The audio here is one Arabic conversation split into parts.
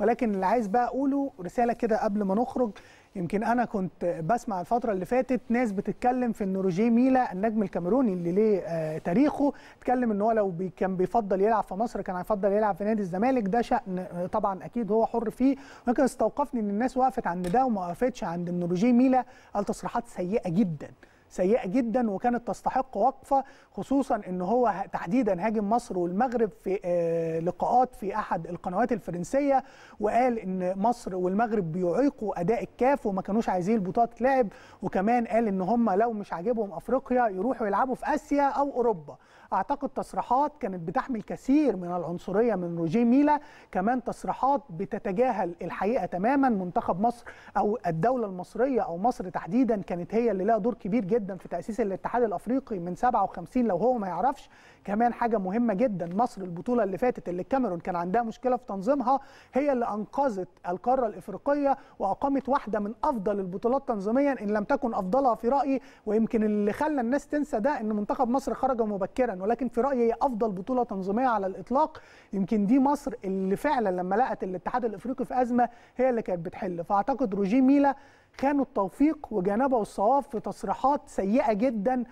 ولكن اللي عايز بقى اقوله رساله كده قبل ما نخرج يمكن انا كنت بسمع الفتره اللي فاتت ناس بتتكلم في ان روجيه ميلا النجم الكاميروني اللي ليه آه تاريخه اتكلم ان هو لو بي كان بيفضل يلعب في مصر كان هيفضل يلعب في نادي الزمالك ده شان آه، طبعا اكيد هو حر فيه ولكن استوقفني ان الناس وقفت عند ده وما وقفتش عند ان روجيه ميلا قال تصريحات سيئه جدا سيئه جدا وكانت تستحق وقفه خصوصا ان هو تحديدا هاجم مصر والمغرب في آه، لقاءات في احد القنوات الفرنسيه وقال ان مصر والمغرب بيعيقوا اداء الكاف وما كانوش عايزين البطولات تلعب وكمان قال ان هم لو مش عاجبهم افريقيا يروحوا يلعبوا في اسيا او اوروبا اعتقد تصريحات كانت بتحمل كثير من العنصريه من روجيه ميلا كمان تصريحات بتتجاهل الحقيقه تماما منتخب مصر او الدوله المصريه او مصر تحديدا كانت هي اللي لها دور كبير جدا جدا في تاسيس الاتحاد الافريقي من 57 لو هو ما يعرفش كمان حاجه مهمه جدا مصر البطوله اللي فاتت اللي الكاميرون كان عندها مشكله في تنظيمها هي اللي انقذت القاره الافريقيه واقامت واحده من افضل البطولات تنظيميا ان لم تكن افضلها في رايي ويمكن اللي خلى الناس تنسى ده ان منتخب مصر خرج مبكرا ولكن في رايي هي افضل بطوله تنظيميه على الاطلاق يمكن دي مصر اللي فعلا لما لقت الاتحاد الافريقي في ازمه هي اللي كانت بتحل فاعتقد روجيه ميلا كانوا التوفيق وجانبه الصواب في تصريحات سيئه جدا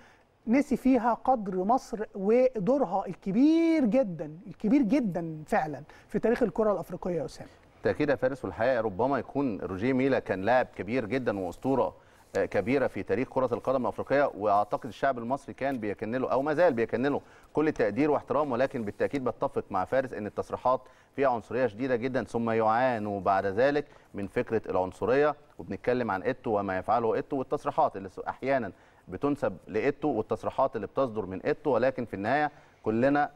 نسي فيها قدر مصر ودورها الكبير جدا الكبير جدا فعلا في تاريخ الكره الافريقيه يا اسامه بالتاكيد يا فارس والحقيقه ربما يكون روجيه ميلا كان لاعب كبير جدا واسطوره كبيره في تاريخ كره القدم الافريقيه واعتقد الشعب المصري كان بيكن له او ما زال بيكن له كل التقدير واحترام ولكن بالتاكيد بتفق مع فارس ان التصريحات فيها عنصريه شديده جدا ثم يعانوا بعد ذلك من فكره العنصريه وبنتكلم عن ايتو وما يفعله ايتو والتصريحات اللي احيانا بتنسب لايتو والتصريحات اللي بتصدر من ايتو ولكن في النهايه كلنا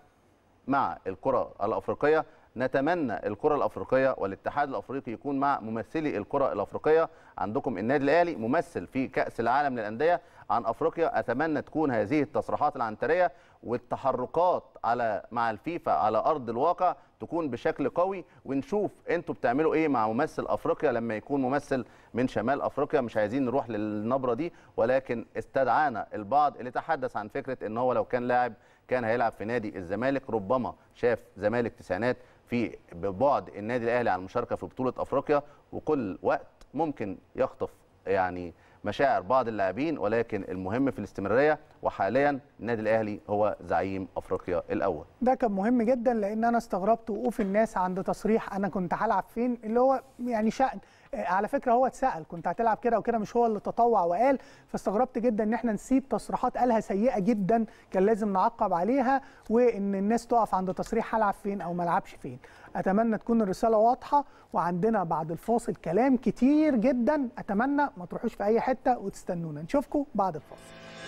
مع الكره الافريقيه نتمنى الكره الافريقيه والاتحاد الافريقي يكون مع ممثلي الكره الافريقيه عندكم النادي الاهلي ممثل في كاس العالم للانديه عن افريقيا اتمنى تكون هذه التصريحات العنتريه والتحركات على مع الفيفا على ارض الواقع تكون بشكل قوي ونشوف انتوا بتعملوا ايه مع ممثل افريقيا لما يكون ممثل من شمال افريقيا مش عايزين نروح للنبره دي ولكن استدعانا البعض اللي تحدث عن فكره ان هو لو كان لاعب كان هيلعب في نادي الزمالك ربما شاف زمالك تسعينات في ببعد النادي الاهلي عن المشاركه في بطوله افريقيا وكل وقت ممكن يخطف يعني مشاعر بعض اللاعبين ولكن المهم في الاستمراريه وحاليا النادي الاهلي هو زعيم افريقيا الاول ده كان مهم جدا لان انا استغربت وقوف الناس عند تصريح انا كنت هلعب فين اللي هو يعني شأن آه، على فكره هو اتسال كنت هتلعب كده وكده مش هو اللي تطوع وقال فاستغربت جدا ان احنا نسيب تصريحات قالها سيئه جدا كان لازم نعقب عليها وان الناس تقف عند تصريح هلعب فين او ما العبش فين اتمنى تكون الرساله واضحه وعندنا بعد الفاصل كلام كتير جدا اتمنى ما تروحوش في اي حته حته وتستنونا نشوفكم بعد الفاصل